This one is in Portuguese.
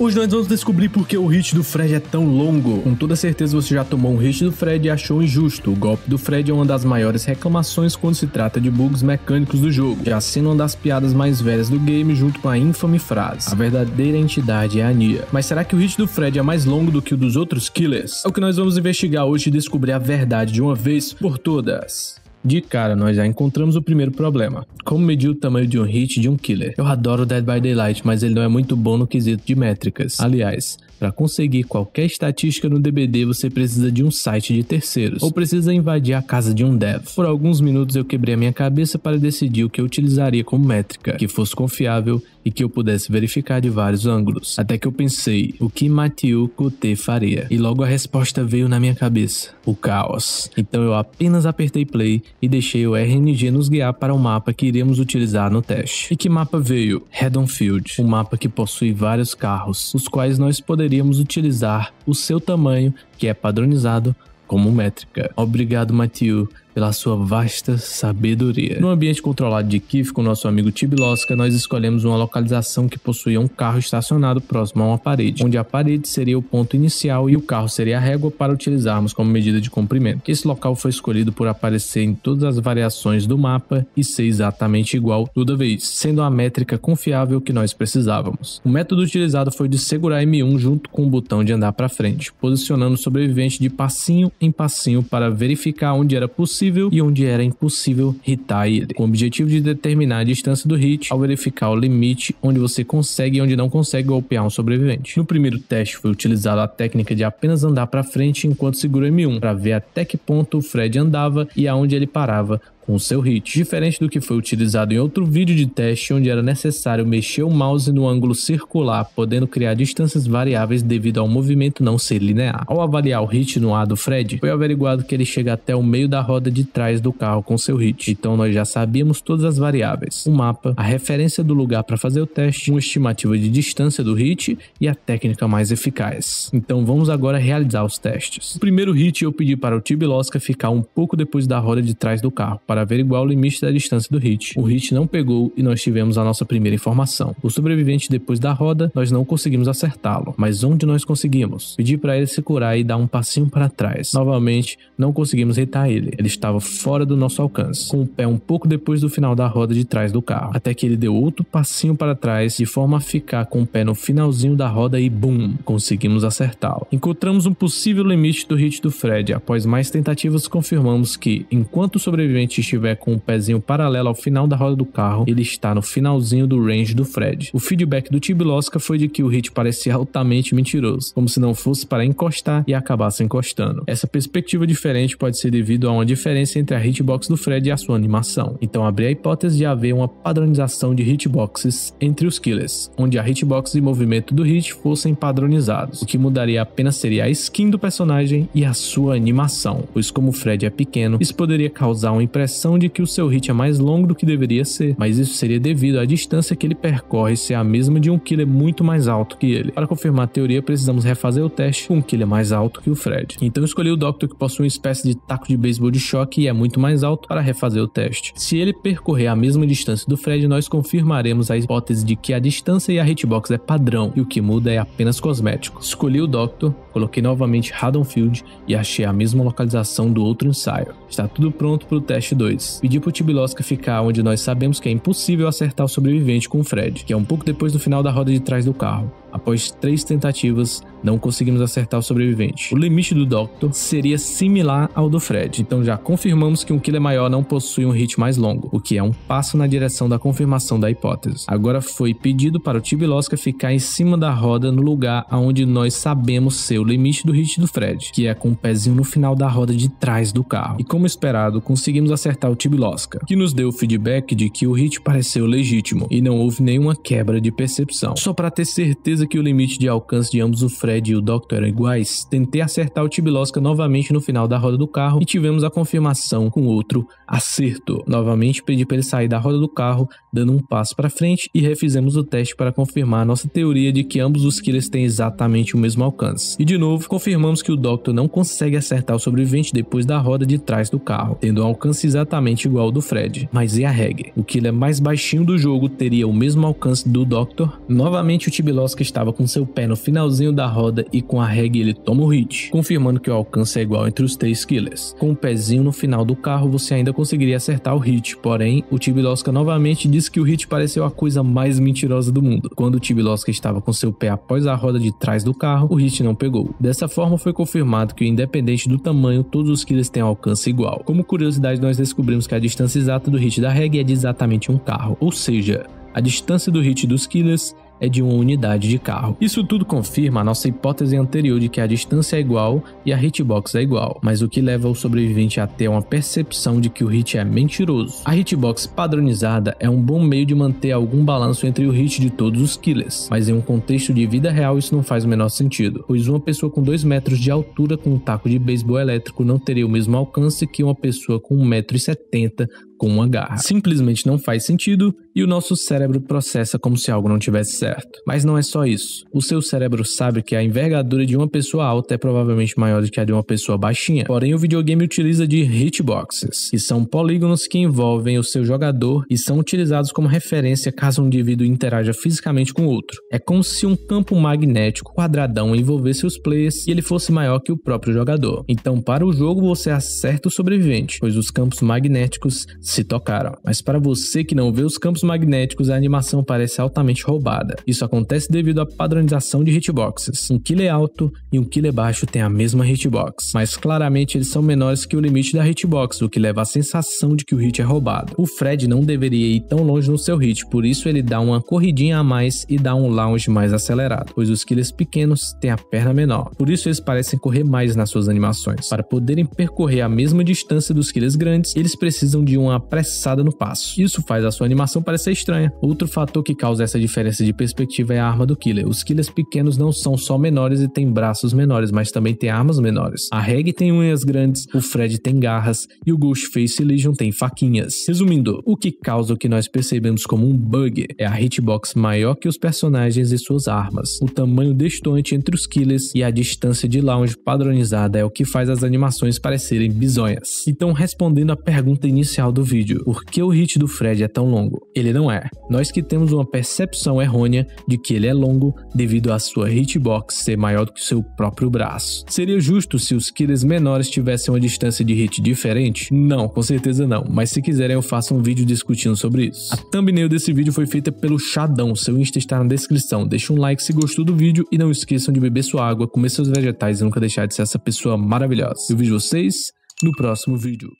Hoje nós vamos descobrir por que o hit do Fred é tão longo. Com toda certeza você já tomou um hit do Fred e achou injusto. O golpe do Fred é uma das maiores reclamações quando se trata de bugs mecânicos do jogo, já sendo uma das piadas mais velhas do game junto com a infame frase. A verdadeira entidade é a Nia. Mas será que o hit do Fred é mais longo do que o dos outros killers? É o que nós vamos investigar hoje e descobrir a verdade de uma vez por todas. De cara, nós já encontramos o primeiro problema. Como medir o tamanho de um hit de um killer? Eu adoro Dead by Daylight, mas ele não é muito bom no quesito de métricas. Aliás, para conseguir qualquer estatística no DBD, você precisa de um site de terceiros, ou precisa invadir a casa de um dev. Por alguns minutos eu quebrei a minha cabeça para decidir o que eu utilizaria como métrica, que fosse confiável e que eu pudesse verificar de vários ângulos, até que eu pensei o que Mathieu Couté faria. E logo a resposta veio na minha cabeça: o caos. Então eu apenas apertei play e deixei o RNG nos guiar para o mapa que iríamos utilizar no teste. E que mapa veio? Redonfield, um mapa que possui vários carros, os quais nós poderíamos utilizar o seu tamanho, que é padronizado como métrica. Obrigado, Mathieu pela sua vasta sabedoria. No ambiente controlado de Kif, com nosso amigo Tibilosca, nós escolhemos uma localização que possuía um carro estacionado próximo a uma parede, onde a parede seria o ponto inicial e o carro seria a régua para utilizarmos como medida de comprimento. Esse local foi escolhido por aparecer em todas as variações do mapa e ser exatamente igual toda vez, sendo a métrica confiável que nós precisávamos. O método utilizado foi de segurar M1 junto com o botão de andar para frente, posicionando o sobrevivente de passinho em passinho para verificar onde era possível possível e onde era impossível hitar ele, com o objetivo de determinar a distância do hit ao verificar o limite onde você consegue e onde não consegue golpear um sobrevivente. No primeiro teste foi utilizada a técnica de apenas andar para frente enquanto segura M1 para ver até que ponto o Fred andava e aonde ele parava com seu hit, diferente do que foi utilizado em outro vídeo de teste onde era necessário mexer o mouse no ângulo circular, podendo criar distâncias variáveis devido ao movimento não ser linear. Ao avaliar o hit no ar do Fred, foi averiguado que ele chega até o meio da roda de trás do carro com seu hit, então nós já sabíamos todas as variáveis, o mapa, a referência do lugar para fazer o teste, uma estimativa de distância do hit e a técnica mais eficaz. Então vamos agora realizar os testes. O primeiro hit eu pedi para o Tibilosca ficar um pouco depois da roda de trás do carro, para para averiguar o limite da distância do hit. O hit não pegou e nós tivemos a nossa primeira informação. O sobrevivente depois da roda, nós não conseguimos acertá-lo, mas onde nós conseguimos? Pedi para ele se curar e dar um passinho para trás. Novamente, não conseguimos retar ele. Ele estava fora do nosso alcance, com o pé um pouco depois do final da roda de trás do carro, até que ele deu outro passinho para trás de forma a ficar com o pé no finalzinho da roda e bum, conseguimos acertá-lo. Encontramos um possível limite do hit do Fred. Após mais tentativas, confirmamos que enquanto o sobrevivente estiver com o pezinho paralelo ao final da roda do carro, ele está no finalzinho do range do Fred. O feedback do Tibilosca foi de que o hit parecia altamente mentiroso, como se não fosse para encostar e acabasse encostando. Essa perspectiva diferente pode ser devido a uma diferença entre a hitbox do Fred e a sua animação. Então abri a hipótese de haver uma padronização de hitboxes entre os killers, onde a hitbox e movimento do hit fossem padronizados. O que mudaria apenas seria a skin do personagem e a sua animação, pois como o Fred é pequeno, isso poderia causar uma impressão impressão de que o seu hit é mais longo do que deveria ser, mas isso seria devido à distância que ele percorre ser a mesma de um killer muito mais alto que ele. Para confirmar a teoria, precisamos refazer o teste com um killer mais alto que o Fred. Então escolhi o Doctor que possui uma espécie de taco de beisebol de choque e é muito mais alto para refazer o teste. Se ele percorrer a mesma distância do Fred, nós confirmaremos a hipótese de que a distância e a hitbox é padrão e o que muda é apenas cosmético. Escolhi o Doctor, coloquei novamente Haddonfield e achei a mesma localização do outro ensaio. Está tudo pronto para o teste 2022. Pedi pro Tibilowski ficar onde nós sabemos que é impossível acertar o sobrevivente com o Fred, que é um pouco depois do final da roda de trás do carro. Após três tentativas, não conseguimos acertar o sobrevivente. O limite do Doctor seria similar ao do Fred, então já confirmamos que um killer maior não possui um hit mais longo, o que é um passo na direção da confirmação da hipótese. Agora foi pedido para o Tibilosca ficar em cima da roda no lugar onde nós sabemos ser o limite do hit do Fred, que é com o um pezinho no final da roda de trás do carro. E como esperado, conseguimos acertar o Tibilosca, que nos deu o feedback de que o hit pareceu legítimo e não houve nenhuma quebra de percepção. Só para ter certeza que o limite de alcance de ambos o Fred Fred e o Doctor eram iguais, tentei acertar o Tibirosca novamente no final da roda do carro e tivemos a confirmação com outro acerto. Novamente pedi para ele sair da roda do carro, dando um passo para frente e refizemos o teste para confirmar nossa teoria de que ambos os killers têm exatamente o mesmo alcance. E de novo, confirmamos que o Doctor não consegue acertar o sobrevivente depois da roda de trás do carro, tendo um alcance exatamente igual ao do Fred. Mas e a regra? O killer mais baixinho do jogo teria o mesmo alcance do Doctor? Novamente o Tibirosca estava com seu pé no finalzinho da roda roda e com a reggae ele toma o hit, confirmando que o alcance é igual entre os três killers. Com o um pezinho no final do carro, você ainda conseguiria acertar o hit, porém, o Tibidosca novamente disse que o hit pareceu a coisa mais mentirosa do mundo. Quando o Tibidosca estava com seu pé após a roda de trás do carro, o hit não pegou. Dessa forma, foi confirmado que, independente do tamanho, todos os killers têm alcance igual. Como curiosidade, nós descobrimos que a distância exata do hit da reggae é de exatamente um carro, ou seja, a distância do hit dos killers é de uma unidade de carro. Isso tudo confirma a nossa hipótese anterior de que a distância é igual e a hitbox é igual, mas o que leva o sobrevivente a ter uma percepção de que o hit é mentiroso. A hitbox padronizada é um bom meio de manter algum balanço entre o hit de todos os killers, mas em um contexto de vida real isso não faz o menor sentido, pois uma pessoa com 2 metros de altura com um taco de beisebol elétrico não teria o mesmo alcance que uma pessoa com 1,70m com uma garra. Simplesmente não faz sentido e o nosso cérebro processa como se algo não tivesse certo. Mas não é só isso. O seu cérebro sabe que a envergadura de uma pessoa alta é provavelmente maior do que a de uma pessoa baixinha. Porém, o videogame utiliza de hitboxes, que são polígonos que envolvem o seu jogador e são utilizados como referência caso um indivíduo interaja fisicamente com o outro. É como se um campo magnético quadradão envolvesse os players e ele fosse maior que o próprio jogador. Então, para o jogo, você acerta é o sobrevivente, pois os campos magnéticos se tocaram. Mas para você que não vê os campos magnéticos, a animação parece altamente roubada. Isso acontece devido à padronização de hitboxes. Um killer alto e um killer baixo têm a mesma hitbox, mas claramente eles são menores que o limite da hitbox, o que leva à sensação de que o hit é roubado. O Fred não deveria ir tão longe no seu hit, por isso ele dá uma corridinha a mais e dá um lounge mais acelerado, pois os killers pequenos têm a perna menor. Por isso eles parecem correr mais nas suas animações. Para poderem percorrer a mesma distância dos killers grandes, eles precisam de uma apressada no passo. Isso faz a sua animação parecer estranha. Outro fator que causa essa diferença de perspectiva é a arma do killer. Os killers pequenos não são só menores e têm braços menores, mas também têm armas menores. A Reg tem unhas grandes, o Fred tem garras e o Ghostface Legion tem faquinhas. Resumindo, o que causa o que nós percebemos como um bug é a hitbox maior que os personagens e suas armas, o tamanho destoante entre os killers e a distância de lounge padronizada é o que faz as animações parecerem bizonhas. Então, respondendo à pergunta inicial do vídeo por que o hit do Fred é tão longo. Ele não é. Nós que temos uma percepção errônea de que ele é longo devido à sua hitbox ser maior do que seu próprio braço. Seria justo se os killers menores tivessem uma distância de hit diferente? Não, com certeza não, mas se quiserem eu faço um vídeo discutindo sobre isso. A thumbnail desse vídeo foi feita pelo Chadão, seu Insta está na descrição. Deixa um like se gostou do vídeo e não esqueçam de beber sua água, comer seus vegetais e nunca deixar de ser essa pessoa maravilhosa. Eu vejo vocês no próximo vídeo.